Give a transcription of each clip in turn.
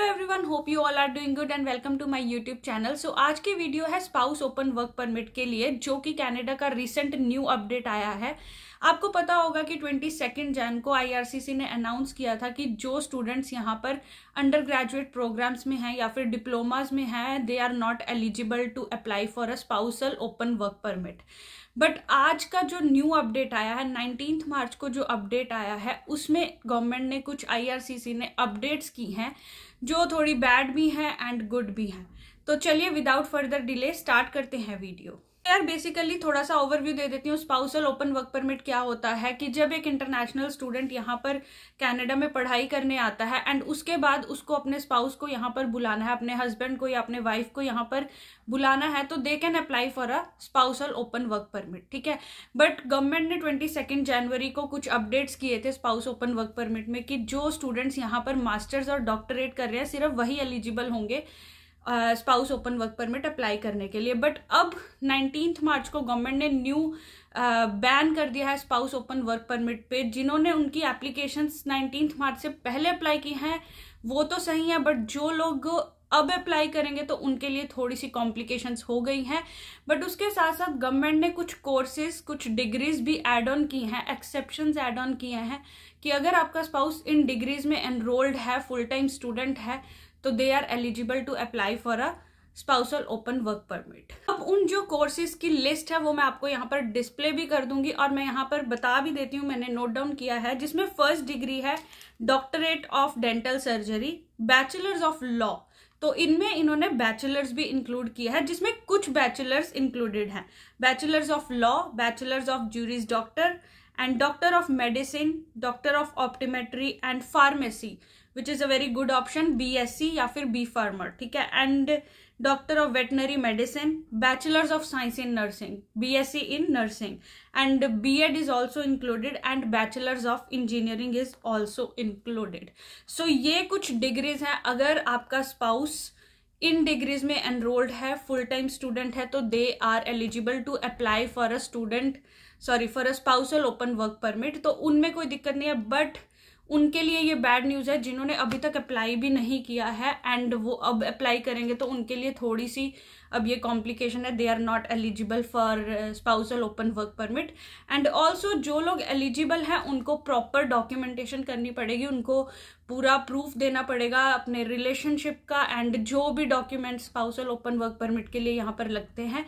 hello everyone hope you all are doing good and welcome to my YouTube channel so आज की video है spouse open work permit के लिए जो कि कनाडा का रिसेंट न्यू अपडेट आया है आपको पता होगा कि ट्वेंटी सेकेंड जैन को आईआरसीसी ने अनाउंस किया था कि जो स्टूडेंट्स यहाँ पर अंडर ग्रेजुएट प्रोग्राम्स में हैं या फिर डिप्लोमाज में हैं they are not eligible to apply for a spousal open work permit but आज का जो न्यू अपडेट आया है नाइनटीन मार्च को जो अपडेट आया है उसमें गवर्नमेंट ने कुछ आईआरसीसी ने अपडेट्स की हैं जो थोड़ी बैड भी हैं एंड गुड भी हैं तो चलिए विदाउट फर्दर डिले स्टार्ट करते हैं वीडियो यार बेसिकली थोड़ा सा ओवरव्यू दे देती हूँ स्पाउसल ओपन वर्क परमिट क्या होता है कि जब एक इंटरनेशनल स्टूडेंट यहाँ पर कनाडा में पढ़ाई करने आता है एंड उसके बाद उसको अपने स्पाउस को यहाँ पर बुलाना है अपने हस्बैंड को या अपने वाइफ को यहाँ पर बुलाना है तो they can apply for a spousal open work permit ठीक है बट गवर्नमेंट ने ट्वेंटी सेकेंड जनवरी को कुछ अपडेट्स किए थे स्पाउस ओपन वर्क परमिट में कि जो स्टूडेंट्स यहाँ पर मास्टर्स और डॉक्टरेट कर रहे हैं सिर्फ वही एलिजिबल होंगे spouse open work permit apply करने के लिए बट अब नाइनटीन मार्च को गवर्नमेंट ने न्यू बैन uh, कर दिया है स्पाउस ओपन वर्क परमिट पे जिन्होंने उनकी एप्लीकेशन नाइनटीन मार्च से पहले अप्लाई की हैं वो तो सही है बट जो लोग अब अप्लाई करेंगे तो उनके लिए थोड़ी सी कॉम्प्लिकेशंस हो गई हैं बट उसके साथ साथ गवर्नमेंट ने कुछ कोर्सेज कुछ डिग्रीज भी एड ऑन की हैं एक्सेप्शंस एड ऑन किए हैं कि अगर आपका स्पाउस इन डिग्रीज में एनरोल्ड है फुल टाइम स्टूडेंट है तो they are eligible to apply for a spousal open work permit अब उन जो कोर्सेज की लिस्ट है वो मैं आपको यहाँ पर डिस्प्ले भी कर दूंगी और मैं यहाँ पर बता भी देती हूँ मैंने नोट डाउन किया है जिसमें फर्स्ट डिग्री है doctorate of dental surgery bachelors of law तो इनमें इन्होंने बैचलर्स भी इंक्लूड किया है जिसमें कुछ बैचलर्स इंक्लूडेड हैं bachelors of law bachelors of juris doctor and doctor of medicine doctor of optometry and pharmacy which is a very good option bsc या फिर बी फार्मर ठीक है and doctor of veterinary medicine bachelors of science in nursing BSc in nursing and BEd is also included and bachelors of engineering is also included so ये कुछ degrees हैं अगर आपका spouse इन डिग्रीज में enrolled है फुल टाइम स्टूडेंट है तो they are eligible to apply for a student sorry for a spousal open work permit तो उनमें कोई दिक्कत नहीं है बट उनके लिए ये बैड न्यूज़ है जिन्होंने अभी तक अप्लाई भी नहीं किया है एंड वो अब अप्लाई करेंगे तो उनके लिए थोड़ी सी अब ये कॉम्प्लिकेशन है they are not eligible for spousal open work permit and also जो लोग एलिजिबल हैं उनको प्रॉपर डॉक्यूमेंटेशन करनी पड़ेगी उनको पूरा प्रूफ देना पड़ेगा अपने रिलेशनशिप का एंड जो भी document spousal open work permit के लिए यहाँ पर लगते हैं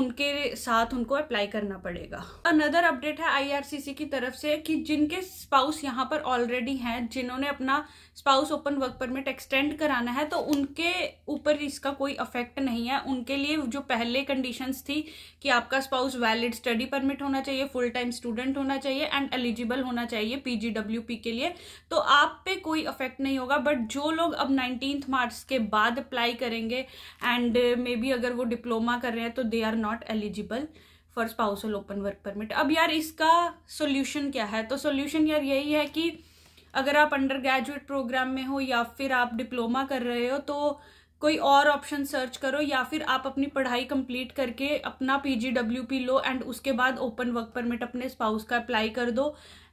उनके साथ उनको अप्लाई करना पड़ेगा अनदर अपडेट है आईआरसीसी की तरफ से कि जिनके स्पाउस यहाँ पर ऑलरेडी हैं जिन्होंने अपना spouse open work permit extend कराना है तो उनके ऊपर इसका कोई अफेक्ट नहीं है उन उनके लिए जो पहले कंडीशंस थी कि आपका स्पाउस वैलिड स्टडी परमिट होना चाहिए फुल टाइम स्टूडेंट होना चाहिए एंड एलिजिबल होना चाहिए पीजीडब्ल्यूपी के लिए तो आप पे कोई अफेक्ट नहीं होगा बट जो लोग अब नाइनटीन मार्च के बाद अप्लाई करेंगे एंड मे बी अगर वो डिप्लोमा कर रहे हैं तो they are not eligible for spousal open work permit अब यार इसका सोल्यूशन क्या है तो सोल्यूशन यार यही है कि अगर आप अंडर ग्रेजुएट प्रोग्राम में हो या फिर आप डिप्लोमा कर रहे हो तो कोई और ऑप्शन सर्च करो या फिर आप अपनी पढ़ाई कंप्लीट करके अपना पीजीडब्ल्यूपी लो एंड उसके बाद ओपन वर्क परमिट अपने स्पाउस का अप्लाई कर दो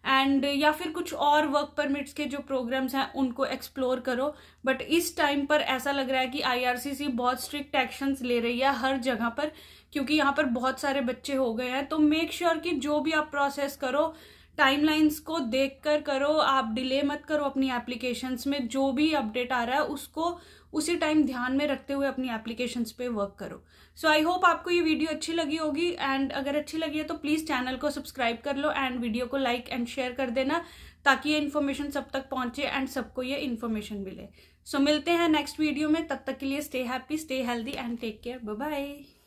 एंड या फिर कुछ और वर्क परमिट्स के जो प्रोग्राम्स हैं उनको एक्सप्लोर करो बट इस टाइम पर ऐसा लग रहा है कि आईआरसीसी बहुत स्ट्रिक्ट एक्शंस ले रही है हर जगह पर क्योंकि यहाँ पर बहुत सारे बच्चे हो गए हैं तो मेक श्योर sure कि जो भी आप प्रोसेस करो टाइमलाइंस को देखकर करो आप डिले मत करो अपनी एप्लीकेशंस में जो भी अपडेट आ रहा है उसको उसी टाइम ध्यान में रखते हुए अपनी एप्लीकेशंस पे वर्क करो सो आई होप आपको ये वीडियो अच्छी लगी होगी एंड अगर अच्छी लगी है तो प्लीज़ चैनल को सब्सक्राइब कर लो एंड वीडियो को लाइक एंड शेयर कर देना ताकि ये इन्फॉर्मेशन सब तक पहुंचे एंड सबको ये इन्फॉर्मेशन मिले सो so, मिलते हैं नेक्स्ट वीडियो में तब तक के लिए stay happy stay healthy and take care bye